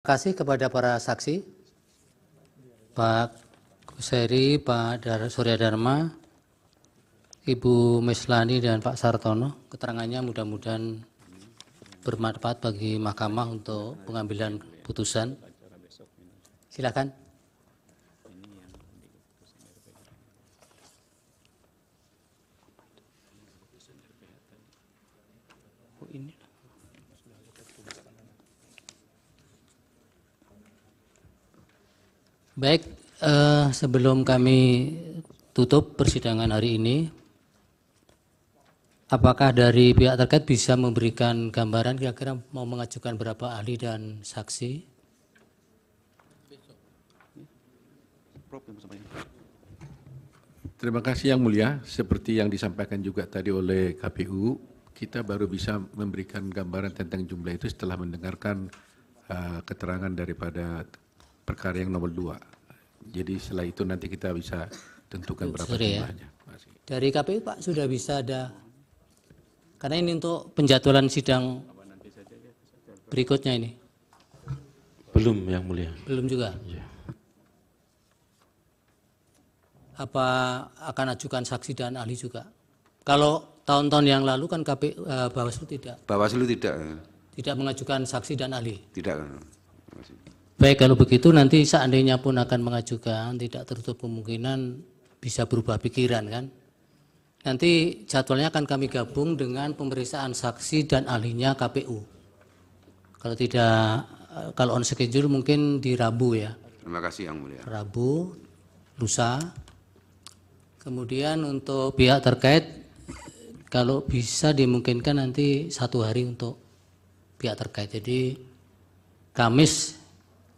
kasih kepada para saksi Pak Kuseri, Pak Dar Surya Dharma, Ibu Meslani dan Pak Sartono. Keterangannya mudah-mudahan bermanfaat bagi mahkamah untuk pengambilan putusan. Silakan. Baik, eh, sebelum kami tutup persidangan hari ini, apakah dari pihak terkait bisa memberikan gambaran kira-kira mau mengajukan berapa ahli dan saksi? Terima kasih Yang Mulia. Seperti yang disampaikan juga tadi oleh KPU, kita baru bisa memberikan gambaran tentang jumlah itu setelah mendengarkan uh, keterangan daripada perkara yang nomor dua. Jadi setelah itu nanti kita bisa tentukan berapa ya. jumlahnya. Ya. Dari KPU Pak sudah bisa ada, karena ini untuk penjadwalan sidang berikutnya ini. Belum yang mulia. Belum juga? Ya. Apa akan ajukan saksi dan ahli juga? Kalau tahun-tahun yang lalu kan KPU, eh, Bawaslu tidak. Bawaslu tidak. Tidak mengajukan saksi dan ahli. Tidak. Baik, kalau begitu nanti seandainya pun akan mengajukan, tidak tertutup kemungkinan bisa berubah pikiran kan. Nanti jadwalnya akan kami gabung dengan pemeriksaan saksi dan ahlinya KPU. Kalau tidak, eh, kalau on schedule mungkin di Rabu ya. Terima kasih Yang Mulia. Rabu, lusa. Kemudian untuk pihak terkait, kalau bisa dimungkinkan nanti satu hari untuk pihak terkait. Jadi Kamis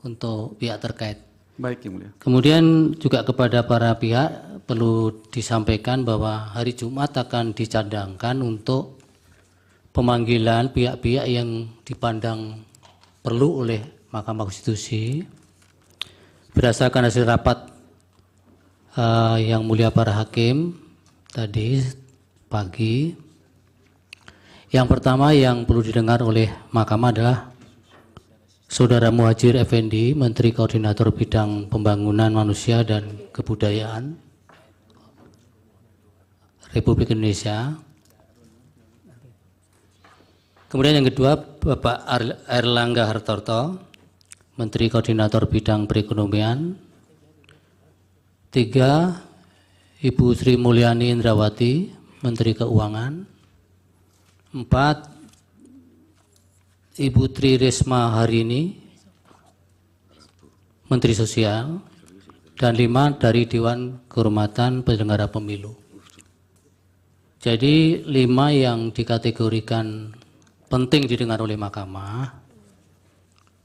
untuk pihak terkait. Baik, Yang Mulia. Kemudian juga kepada para pihak perlu disampaikan bahwa hari Jumat akan dicadangkan untuk pemanggilan pihak-pihak yang dipandang perlu oleh Mahkamah Konstitusi berdasarkan hasil rapat uh, yang mulia para hakim tadi pagi yang pertama yang perlu didengar oleh mahkamah adalah Saudara Muhajir Effendi, Menteri Koordinator Bidang Pembangunan Manusia dan Kebudayaan Republik Indonesia. Kemudian yang kedua, Bapak Erlangga Hartarto, Menteri Koordinator Bidang Perekonomian. Tiga, Ibu Sri Mulyani Indrawati, Menteri Keuangan. Empat, Ibu Tri Risma hari ini Menteri Sosial dan lima dari Dewan Kehormatan Penyelenggara Pemilu. Jadi lima yang dikategorikan penting didengar oleh mahkamah,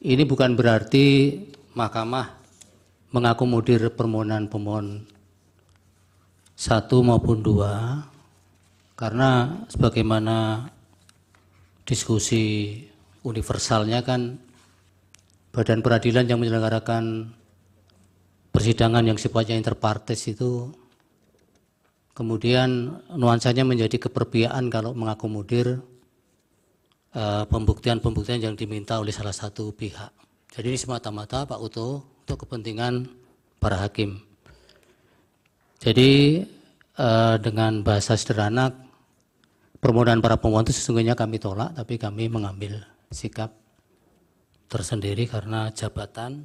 ini bukan berarti mahkamah mengakomodir permohonan pemohon satu maupun dua, karena sebagaimana diskusi universalnya kan badan peradilan yang menyelenggarakan persidangan yang sifatnya interpartes itu kemudian nuansanya menjadi keperbiaan kalau mengakomodir eh, pembuktian-pembuktian yang diminta oleh salah satu pihak. Jadi ini semata-mata Pak Uto untuk kepentingan para hakim. Jadi eh, dengan bahasa sederhana permohonan para pemohon itu sesungguhnya kami tolak tapi kami mengambil sikap tersendiri karena jabatan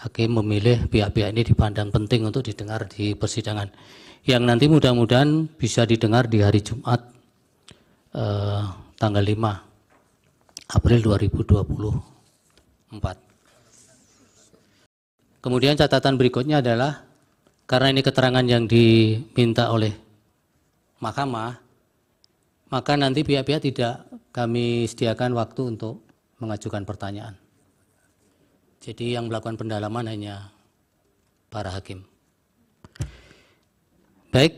hakim memilih pihak-pihak ini dipandang penting untuk didengar di persidangan yang nanti mudah-mudahan bisa didengar di hari Jumat eh, tanggal 5 April 2024. Kemudian catatan berikutnya adalah karena ini keterangan yang diminta oleh mahkamah maka nanti pihak-pihak tidak kami sediakan waktu untuk mengajukan pertanyaan. Jadi yang melakukan pendalaman hanya para hakim. Baik.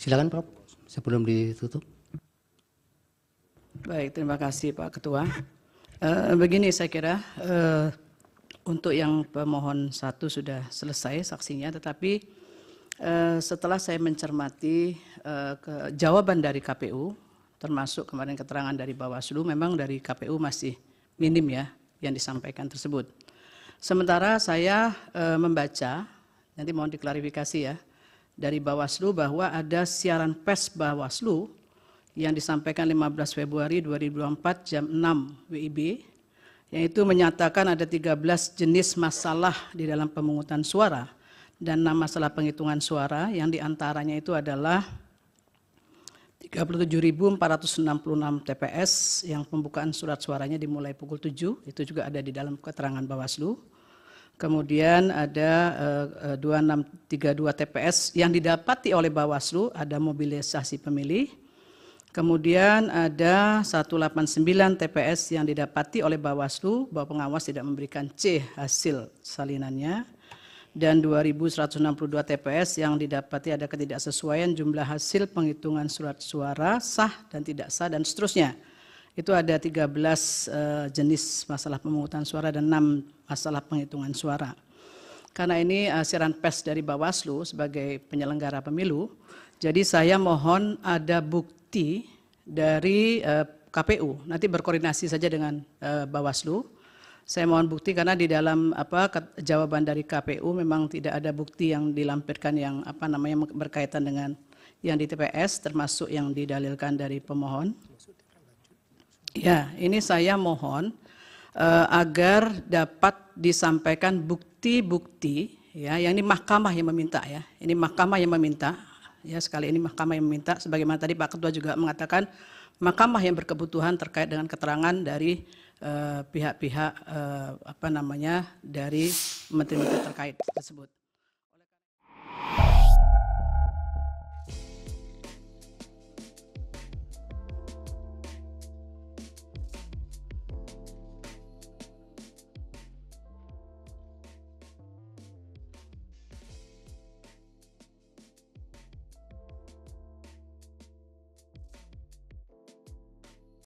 Silakan Prof, sebelum ditutup. Baik, terima kasih Pak Ketua. Uh, begini saya kira uh, untuk yang pemohon satu sudah selesai saksinya, tetapi Eh, setelah saya mencermati eh, ke, jawaban dari KPU, termasuk kemarin keterangan dari Bawaslu, memang dari KPU masih minim ya yang disampaikan tersebut. Sementara saya eh, membaca, nanti mohon diklarifikasi ya, dari Bawaslu bahwa ada siaran pers Bawaslu yang disampaikan 15 Februari 2024 jam 6 WIB, yaitu menyatakan ada 13 jenis masalah di dalam pemungutan suara dan enam masalah penghitungan suara yang diantaranya itu adalah 37.466 TPS yang pembukaan surat suaranya dimulai pukul 7, itu juga ada di dalam keterangan Bawaslu. Kemudian ada 2632 eh, TPS yang didapati oleh Bawaslu ada mobilisasi pemilih. Kemudian ada 189 TPS yang didapati oleh Bawaslu bahwa pengawas tidak memberikan C hasil salinannya dan 2.162 TPS yang didapati ada ketidaksesuaian jumlah hasil penghitungan surat suara sah dan tidak sah dan seterusnya. Itu ada 13 uh, eh, jenis masalah pemungutan suara dan 6 masalah penghitungan suara. Karena ini uh, siaran pers dari Bawaslu sebagai penyelenggara pemilu, jadi saya mohon ada bukti dari uh, eh, KPU. Nanti berkoordinasi saja dengan uh, Bawaslu saya mohon bukti karena di dalam apa jawaban dari KPU memang tidak ada bukti yang dilampirkan yang apa namanya berkaitan dengan yang di TPS termasuk yang didalilkan dari pemohon. Ya, ini saya mohon eh, agar dapat disampaikan bukti-bukti ya, yang ini mahkamah yang meminta ya. Ini mahkamah yang meminta ya sekali ini mahkamah yang meminta sebagaimana tadi Pak Ketua juga mengatakan mahkamah yang berkebutuhan terkait dengan keterangan dari Eh, pihak pihak eh, apa namanya dari menteri menteri terkait tersebut